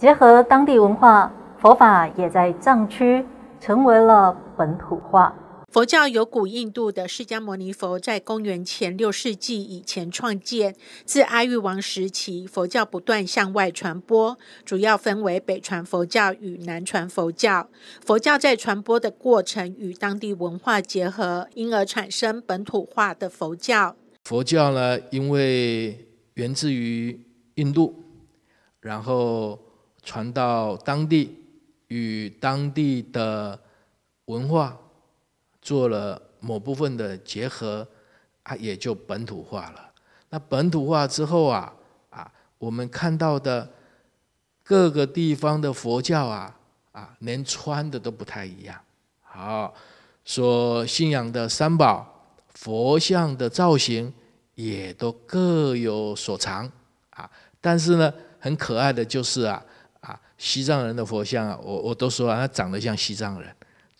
结合当地文化，佛法也在藏区成为了本土化。佛教有古印度的释迦牟尼佛在公元前六世纪以前创建，自阿育王时期，佛教不断向外传播，主要分为北传佛教与南传佛教。佛教在传播的过程与当地文化结合，因而产生本土化的佛教。佛教呢，因为源自于印度，然后。传到当地，与当地的文化做了某部分的结合，啊，也就本土化了。那本土化之后啊，啊，我们看到的各个地方的佛教啊，啊，连穿的都不太一样。好，所信仰的三宝、佛像的造型也都各有所长啊。但是呢，很可爱的就是啊。啊，西藏人的佛像啊，我我都说了，他长得像西藏人；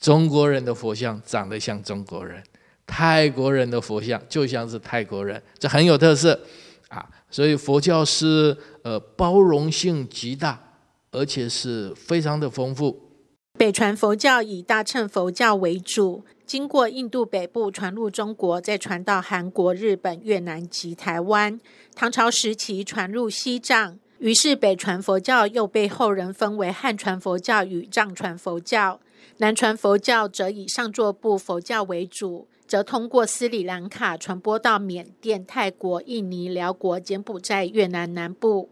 中国人的佛像长得像中国人；泰国人的佛像就像是泰国人，这很有特色，啊，所以佛教是呃包容性极大，而且是非常的丰富。北传佛教以大乘佛教为主，经过印度北部传入中国，再传到韩国、日本、越南及台湾。唐朝时期传入西藏。于是，北传佛教又被后人分为汉传佛教与藏传佛教。南传佛教则以上座部佛教为主，则通过斯里兰卡传播到缅甸、泰国、印尼、辽国、柬埔寨、越南南部。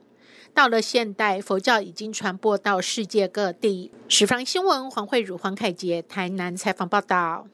到了现代，佛教已经传播到世界各地。《十方新闻》黄慧茹、黄凯杰，台南采访报道。